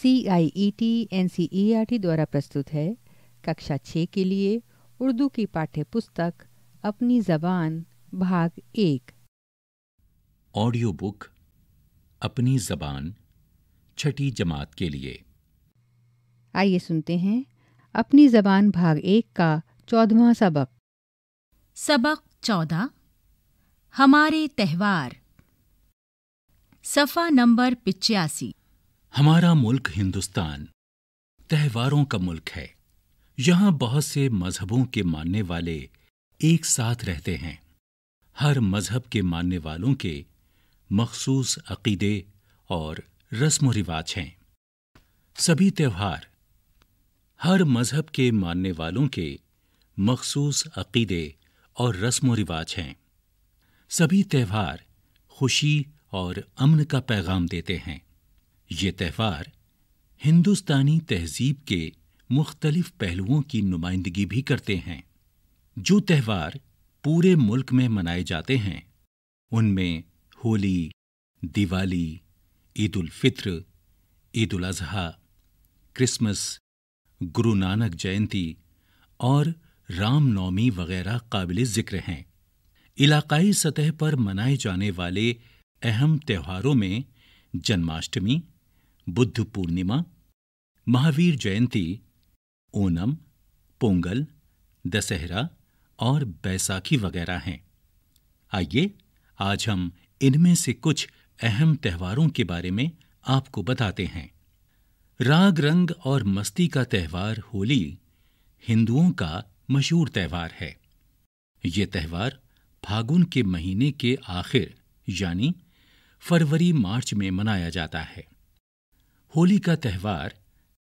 C I E T N C E R T द्वारा प्रस्तुत है कक्षा छः के लिए उर्दू की पाठ्य पुस्तक अपनी जबान भाग एक ऑडियो बुक अपनी जबान छठी जमात के लिए आइए सुनते हैं अपनी जबान भाग एक का चौदवा सबक सबक चौदह हमारे त्यौहार सफ़ा नंबर पिचासी हमारा मुल्क हिंदुस्तान त्यौहारों का मुल्क है यहाँ बहुत से मजहबों के मानने वाले एक साथ रहते हैं हर मजहब के मानने वालों के मखसूस अकीदे और रस्म व रिवाज हैं सभी त्यौहार हर मजहब के मानने वालों के मखसूस अकीदे और रस्म व रिवाज हैं सभी त्यौहार खुशी और अमन का पैगाम देते हैं ये त्यौहार हिंदुस्तानी तहजीब के मुख्तलिफ पहलुओं की नुमाइंदगी भी करते हैं जो त्यौहार पूरे मुल्क में मनाए जाते हैं उनमें होली दिवाली ईद उल फित्र ईद उल अजहा क्रिसमस गुरु नानक जयंती और रामनवमी वगैरह काबिल जिक्र हैं इलाकाई सतह पर मनाए जाने वाले अहम त्यौहारों में जन्माष्टमी बुद्ध पूर्णिमा महावीर जयंती ओनम पोंगल दशहरा और बैसाखी वगैरह हैं आइए आज हम इनमें से कुछ अहम त्योहारों के बारे में आपको बताते हैं राग रंग और मस्ती का त्यौहार होली हिंदुओं का मशहूर त्यौहार है ये त्यौहार फागुन के महीने के आखिर यानी फरवरी मार्च में मनाया जाता है होली का त्यौहार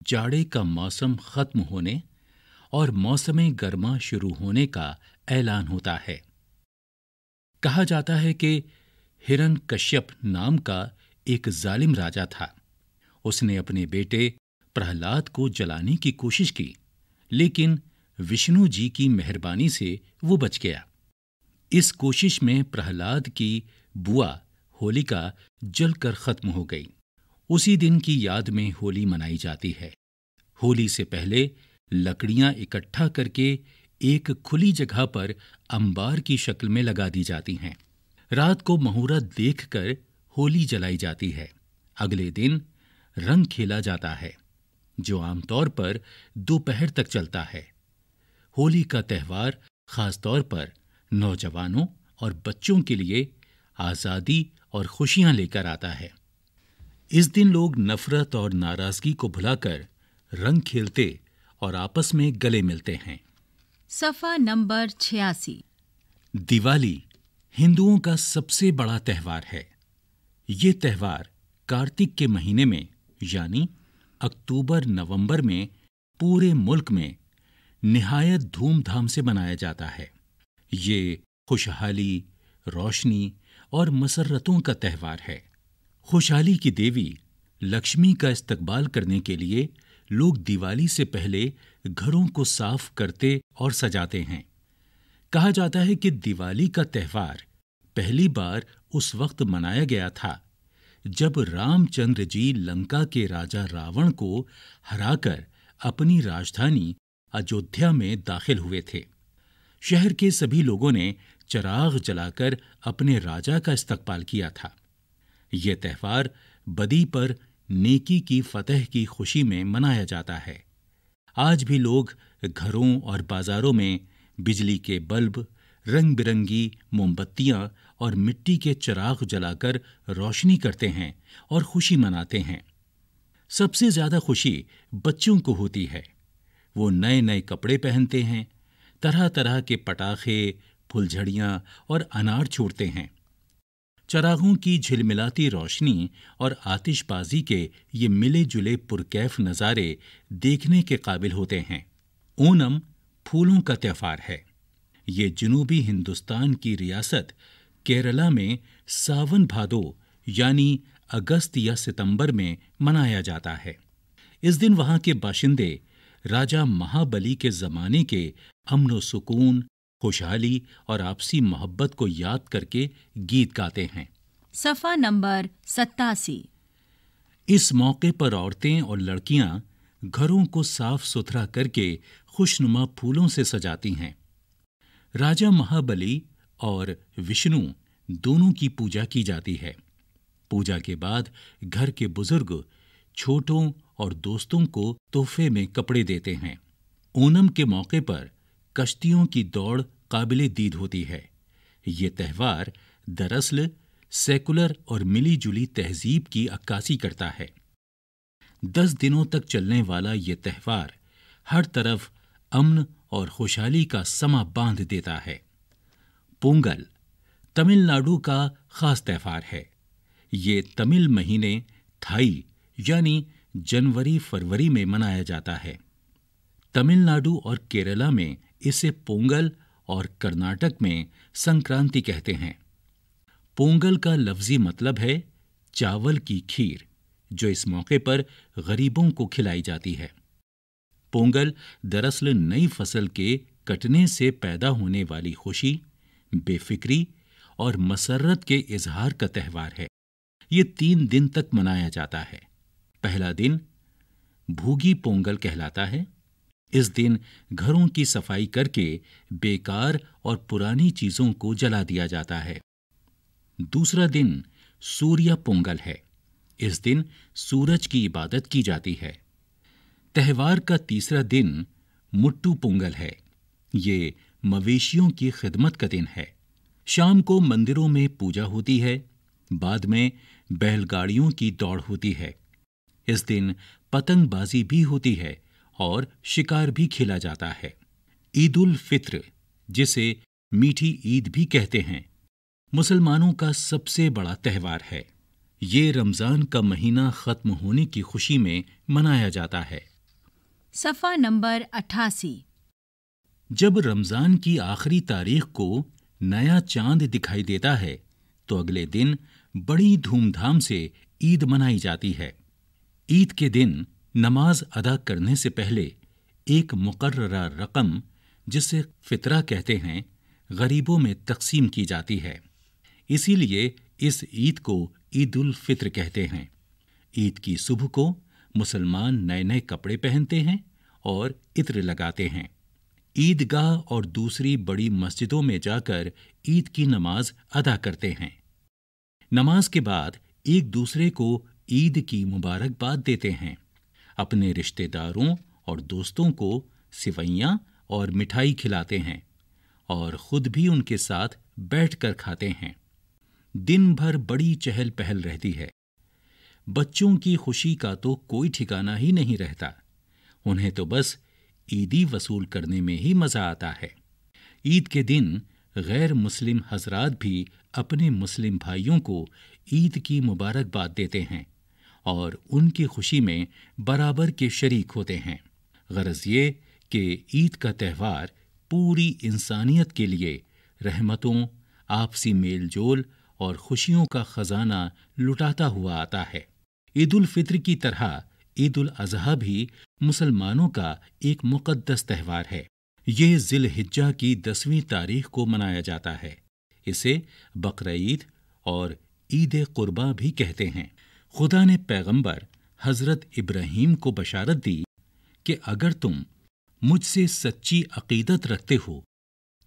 जाड़े का मौसम खत्म होने और मौसम गर्मा शुरू होने का ऐलान होता है कहा जाता है कि हिरण कश्यप नाम का एक जालिम राजा था उसने अपने बेटे प्रहलाद को जलाने की कोशिश की लेकिन विष्णु जी की मेहरबानी से वो बच गया इस कोशिश में प्रहलाद की बुआ होलिका जलकर खत्म हो गई उसी दिन की याद में होली मनाई जाती है होली से पहले लकड़ियां इकट्ठा करके एक खुली जगह पर अंबार की शक्ल में लगा दी जाती हैं रात को मुहूर्त देखकर होली जलाई जाती है अगले दिन रंग खेला जाता है जो आमतौर पर दोपहर तक चलता है होली का त्यौहार खासतौर पर नौजवानों और बच्चों के लिए आज़ादी और खुशियां लेकर आता है इस दिन लोग नफरत और नाराजगी को भुलाकर रंग खेलते और आपस में गले मिलते हैं सफा नंबर छियासी दिवाली हिंदुओं का सबसे बड़ा त्यौहार है ये त्यौहार कार्तिक के महीने में यानी अक्टूबर नवंबर में पूरे मुल्क में निहायत धूमधाम से मनाया जाता है ये खुशहाली रोशनी और मसरतों का त्यौहार है खुशहाली की देवी लक्ष्मी का इस्तकबाल करने के लिए लोग दिवाली से पहले घरों को साफ करते और सजाते हैं कहा जाता है कि दिवाली का त्यौहार पहली बार उस वक्त मनाया गया था जब रामचंद्र जी लंका के राजा रावण को हराकर अपनी राजधानी अयोध्या में दाखिल हुए थे शहर के सभी लोगों ने चराग जलाकर अपने राजा का इस्तकबाल किया था ये त्यौहार बदी पर नेकी की फतेह की खुशी में मनाया जाता है आज भी लोग घरों और बाजारों में बिजली के बल्ब रंग बिरंगी मोमबत्तियां और मिट्टी के चिराग जलाकर रोशनी करते हैं और खुशी मनाते हैं सबसे ज़्यादा खुशी बच्चों को होती है वो नए नए कपड़े पहनते हैं तरह तरह के पटाखे फुलझड़ियाँ और अनार छोड़ते हैं चरागों की झिलमिलाती रोशनी और आतिशबाजी के ये मिले जुले पुरकैफ नज़ारे देखने के काबिल होते हैं ओनम फूलों का त्यौहार है ये जनूबी हिंदुस्तान की रियासत केरला में सावन भादो यानी अगस्त या सितंबर में मनाया जाता है इस दिन वहाँ के बाशिंदे राजा महाबली के ज़माने के अमन सुकून खुशहाली और आपसी मोहब्बत को याद करके गीत गाते हैं सफा नंबर सत्तासी इस मौके पर औरतें और लड़कियां घरों को साफ सुथरा करके खुशनुमा फूलों से सजाती हैं राजा महाबली और विष्णु दोनों की पूजा की जाती है पूजा के बाद घर के बुजुर्ग छोटों और दोस्तों को तोहफे में कपड़े देते हैं ओनम के मौके पर कश्तियों की दौड़ काबिल दीद होती है ये त्यौहार दरअसल सेकुलर और मिली जुली तहजीब की अक्कासी करता है दस दिनों तक चलने वाला ये त्यौहार हर तरफ अमन और खुशहाली का समा बांध देता है पोंगल तमिलनाडु का खास त्यौहार है ये तमिल महीने थाई यानी जनवरी फरवरी में मनाया जाता है तमिलनाडु और केरला में इसे पोंगल और कर्नाटक में संक्रांति कहते हैं पोंगल का लफ्जी मतलब है चावल की खीर जो इस मौके पर गरीबों को खिलाई जाती है पोंगल दरअसल नई फसल के कटने से पैदा होने वाली खुशी बेफिक्री और मसरत के इजहार का त्यौहार है ये तीन दिन तक मनाया जाता है पहला दिन भूगी पोंगल कहलाता है इस दिन घरों की सफाई करके बेकार और पुरानी चीजों को जला दिया जाता है दूसरा दिन सूर्य पोंगल है इस दिन सूरज की इबादत की जाती है त्यौहार का तीसरा दिन मुट्टू पोंगल है ये मवेशियों की खिदमत का दिन है शाम को मंदिरों में पूजा होती है बाद में बैलगाड़ियों की दौड़ होती है इस दिन पतंगबाजी भी होती है और शिकार भी खेला जाता है ईद उल फित्र जिसे मीठी ईद भी कहते हैं मुसलमानों का सबसे बड़ा त्यौहार है ये रमज़ान का महीना ख़त्म होने की खुशी में मनाया जाता है सफ़ा नंबर अट्ठासी जब रमज़ान की आखिरी तारीख को नया चांद दिखाई देता है तो अगले दिन बड़ी धूमधाम से ईद मनाई जाती है ईद के दिन नमाज अदा करने से पहले एक मुकर्रा रकम जिसे फितरा कहते हैं गरीबों में तकसीम की जाती है इसीलिए इस ईद को ईद उल फित्र कहते हैं ईद की सुबह को मुसलमान नए नए कपड़े पहनते हैं और इत्र लगाते हैं ईदगाह और दूसरी बड़ी मस्जिदों में जाकर ईद की नमाज अदा करते हैं नमाज के बाद एक दूसरे को ईद की मुबारकबाद देते हैं अपने रिश्तेदारों और दोस्तों को सिवैयाँ और मिठाई खिलाते हैं और ख़ुद भी उनके साथ बैठकर खाते हैं दिन भर बड़ी चहल पहल रहती है बच्चों की खुशी का तो कोई ठिकाना ही नहीं रहता उन्हें तो बस ईदी वसूल करने में ही मज़ा आता है ईद के दिन गैर मुस्लिम हजरात भी अपने मुस्लिम भाइयों को ईद की मुबारकबाद देते हैं और उनकी खुशी में बराबर के शरीक होते हैं गरज ये कि ईद का त्यौहार पूरी इंसानियत के लिए रहमतों आपसी मेल जोल और खुशियों का ख़जाना लुटाता हुआ आता है ईद उल फित्र की तरह ईद उल अजहा भी मुसलमानों का एक मुकद्दस त्यौहार है ये जिल हिज्जा की दसवीं तारीख को मनाया जाता है इसे बकर ईद और ईद कुर्बा भी कहते हैं खुदा ने पैगंबर हजरत इब्राहिम को बशारत दी कि अगर तुम मुझसे सच्ची अकीदत रखते हो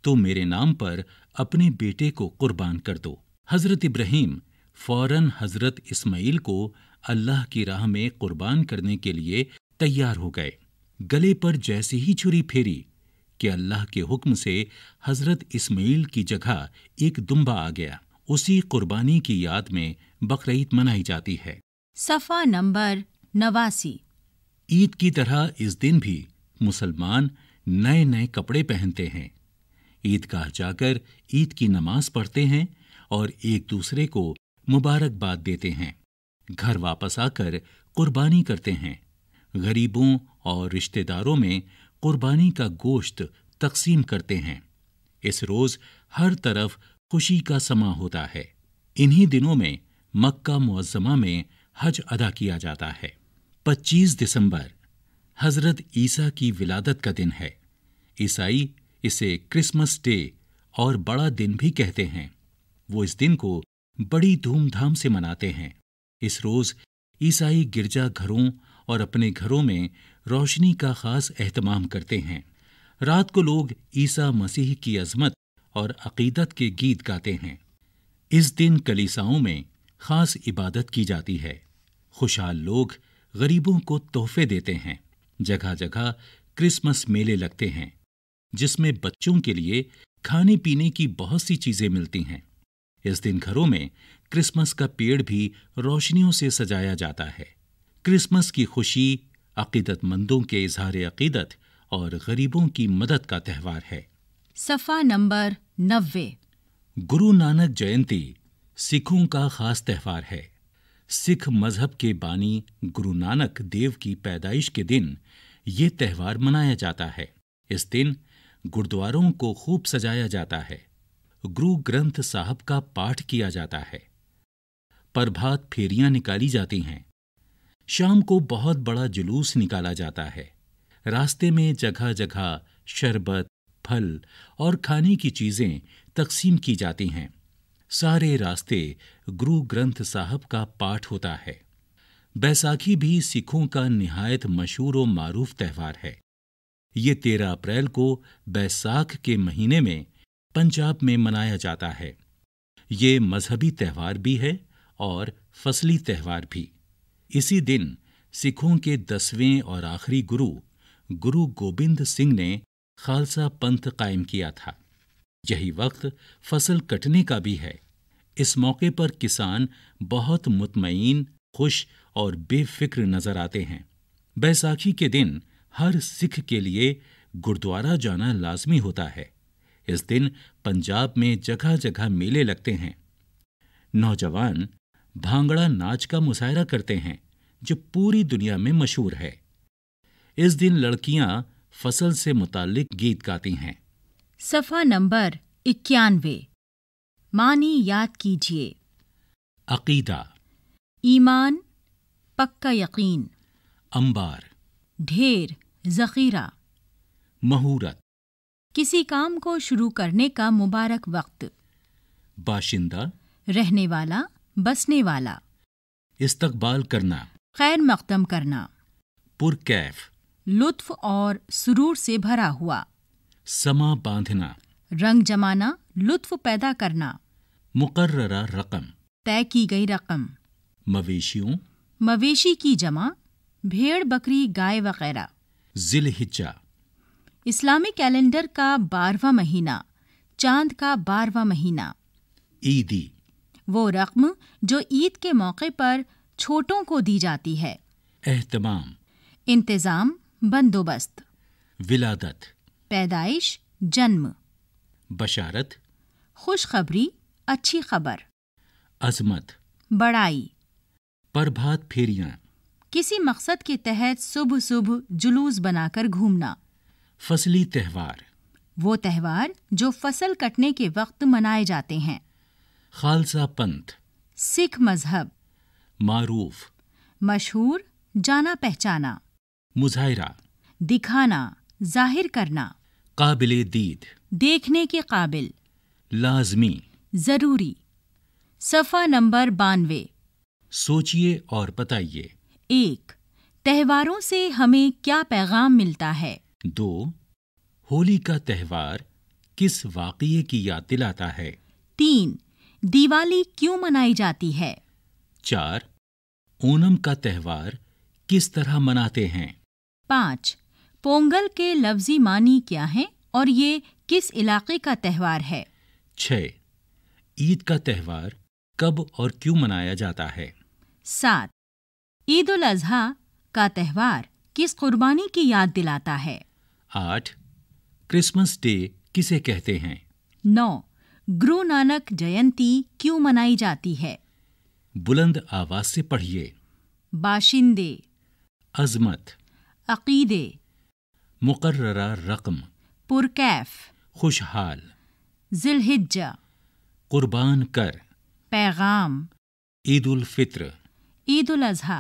तो मेरे नाम पर अपने बेटे को कुर्बान कर दो हजरत इब्राहिम फौरन हजरत इस्माइल को अल्लाह की राह में कुर्बान करने के लिए तैयार हो गए गले पर जैसे ही छुरी फेरी कि अल्लाह के हुक्म से हजरत इस्माइल की जगह एक दुम्बा आ गया उसी कुर्बानी की याद में बकरीद मनाई जाती है सफ़ा नंबर नवासी ईद की तरह इस दिन भी मुसलमान नए नए कपड़े पहनते हैं ईदगाह जाकर ईद की नमाज पढ़ते हैं और एक दूसरे को मुबारकबाद देते हैं घर वापस आकर कुर्बानी करते हैं गरीबों और रिश्तेदारों में कुर्बानी का गोश्त तकसीम करते हैं इस रोज़ हर तरफ खुशी का समा होता है इन्हीं दिनों में मक्का मुआजमा में हज अदा किया जाता है 25 दिसंबर हजरत ईसा की विलादत का दिन है ईसाई इसे क्रिसमस डे और बड़ा दिन भी कहते हैं वो इस दिन को बड़ी धूमधाम से मनाते हैं इस रोज़ ईसाई गिरजा घरों और अपने घरों में रोशनी का खास अहतमाम करते हैं रात को लोग ईसा मसीह की अजमत और अकीदत के गीत गाते हैं इस दिन कलीसाओं में ख़ास इबादत की जाती है खुशहाल लोग गरीबों को तोहफे देते हैं जगह जगह क्रिसमस मेले लगते हैं जिसमें बच्चों के लिए खाने पीने की बहुत सी चीज़ें मिलती हैं इस दिन घरों में क्रिसमस का पेड़ भी रोशनियों से सजाया जाता है क्रिसमस की खुशी अकीदतमंदों के इजहार अकीदत और गरीबों की मदद का त्यौहार है सफा नंबर नब्बे गुरु नानक जयंती सिखों का खास त्यौहार है सिख मजहब के बानी गुरु नानक देव की पैदाइश के दिन ये त्यौहार मनाया जाता है इस दिन गुरुद्वारों को खूब सजाया जाता है गुरु ग्रंथ साहब का पाठ किया जाता है प्रभात फेरियां निकाली जाती हैं शाम को बहुत बड़ा जुलूस निकाला जाता है रास्ते में जगह जगह शरबत फल और खाने की चीज़ें तकसीम की जाती हैं सारे रास्ते गुरु ग्रंथ साहब का पाठ होता है बैसाखी भी सिखों का निहायत मशहूर व मारूफ त्यौहार है ये तेरह अप्रैल को बैसाख के महीने में पंजाब में मनाया जाता है ये मजहबी त्यौहार भी है और फसली त्यौहार भी इसी दिन सिखों के दसवें और आखिरी गुरु गुरु गोबिंद सिंह ने खालसा पंथ कायम किया था यही वक्त फसल कटने का भी है इस मौके पर किसान बहुत मुतमईन खुश और बेफिक्र नजर आते हैं बैसाखी के दिन हर सिख के लिए गुरुद्वारा जाना लाजमी होता है इस दिन पंजाब में जगह जगह मेले लगते हैं नौजवान भांगड़ा नाच का मुशायरा करते हैं जो पूरी दुनिया में मशहूर है इस दिन लड़कियां फसल से मुतालिक गीत गाती हैं सफ़ा नंबर इक्यानवे मानी याद कीजिए अकीदा ईमान पक्का यकीन अंबार ढेर जखीरा महूरत किसी काम को शुरू करने का मुबारक वक्त बाशिंदा रहने वाला बसने वाला इस्तकबाल करना खैर मकदम करना पुरकैफ लुत्फ और सुरूर से भरा हुआ समा बांधना रंग जमाना लुत्फ पैदा करना मुकर्रा रकम तय की गई रकम मवेशियों मवेशी की जमा भेड़ बकरी गाय वगैरह जिल हिचा इस्लामी कैलेंडर का बारवा महीना चांद का बारवा महीना ईदी वो रकम जो ईद के मौके पर छोटों को दी जाती है एहतमाम इंतज़ाम बंदोबस्त विलादत पैदाइश जन्म बशारत खुशखबरी अच्छी खबर अजमत बड़ाई प्रभात फेरियां किसी मकसद के तहत सुबह सुबह जुलूस बनाकर घूमना फसली त्यौहार वो त्यौहार जो फसल कटने के वक्त मनाए जाते हैं खालसा पंथ सिख मजहब मारूफ मशहूर जाना पहचाना मुजाहिरा दिखाना जाहिर करना काबिल दीद देखने के काबिल लाजमी ज़रूरी सफ़ा नंबर बानवे सोचिए और बताइए एक त्योहारों से हमें क्या पैगाम मिलता है दो होली का त्यौहार किस वाकये की याद दिलाता है तीन दिवाली क्यों मनाई जाती है चार ओनम का त्यौहार किस तरह मनाते हैं पाँच पोंगल के लफ्जी मानी क्या है और ये किस इलाके का त्यौहार है छ ईद का त्यौहार कब और क्यों मनाया जाता है सात ईद उल अजहा का त्यौहार किस कुर्बानी की याद दिलाता है आठ क्रिसमस डे किसे कहते हैं नौ गुरु नानक जयंती क्यों मनाई जाती है बुलंद आवाज से पढ़िए बाशिंदे अजमत अकीदे مقررة रकम पुरकैफ खुशहाल زلحجة कुर्बान कर पैगाम ईद उल फित्र ईद उल अजहा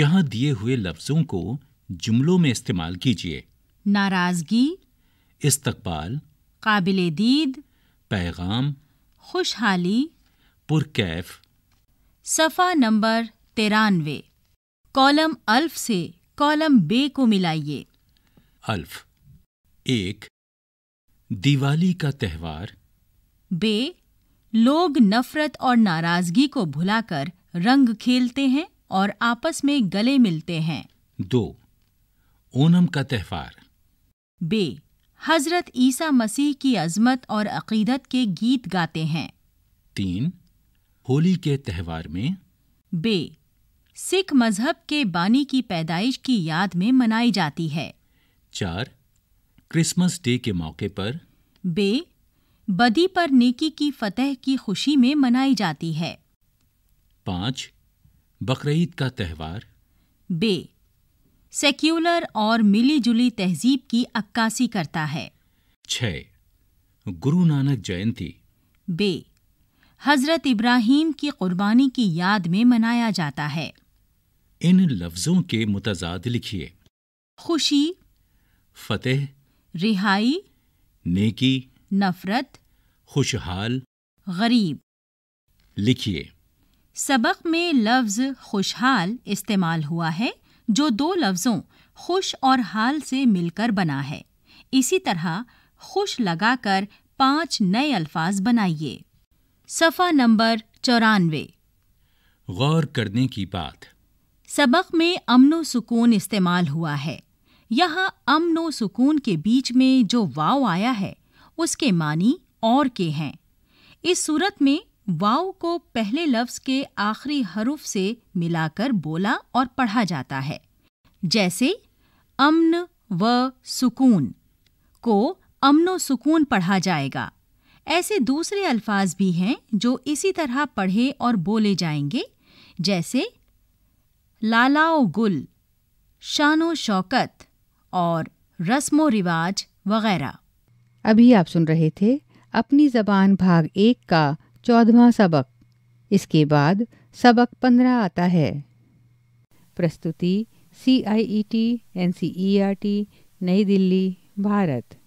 यहाँ दिए हुए लफ्जों को जुमलों में इस्तेमाल कीजिए नाराजगी इस्तकबाल काबिल दीद पैगाम खुशहाली पुरकैफ सफ़ा नंबर तिरानवे कॉलम अल्फ से कॉलम बे को मिलाइए अल्फ एक दिवाली का त्यौहार बे लोग नफरत और नाराजगी को भुलाकर रंग खेलते हैं और आपस में गले मिलते हैं दो ओनम का त्यौहार बे हजरत ईसा मसीह की अजमत और अकीदत के गीत गाते हैं तीन होली के त्यौहार में बे सिख मजहब के बानी की पैदाइश की याद में मनाई जाती है चार क्रिसमस डे के मौके पर बे बदी पर नेकी की फतेह की खुशी में मनाई जाती है पाँच बकरीद का त्यौहार बे सेक्युलर और मिलीजुली तहजीब की अक्कासी करता है छ गुरु नानक जयंती बे हज़रत इब्राहिम की कुर्बानी की याद में मनाया जाता है इन लफ्जों के मुतजाद लिखिए खुशी फतेह रिहाई नेकी नफरत खुशहाल गरीब लिखिए सबक में लफ्ज खुशहाल इस्तेमाल हुआ है जो दो लफ्जों खुश और हाल से मिलकर बना है इसी तरह खुश लगाकर पांच नए अल्फाज बनाइए सफा नंबर चौरानवे गौर करने की बात सबक में अमनो सुकून इस्तेमाल हुआ है यहाँ अमनो सुकून के बीच में जो वाव आया है उसके मानी और के हैं इस सूरत में वाव को पहले लफ्ज़ के आखिरी हरूफ से मिलाकर बोला और पढ़ा जाता है जैसे अमन व सुकून को अमनो सुकून पढ़ा जाएगा ऐसे दूसरे अल्फाज भी हैं जो इसी तरह पढ़े और बोले जाएंगे जैसे लालाओ गुल शानो शौकत और रस्म रिवाज वगैरह अभी आप सुन रहे थे अपनी जबान भाग एक का चौदवा सबक इसके बाद सबक पंद्रह आता है प्रस्तुति C I E T N C E R T नई दिल्ली भारत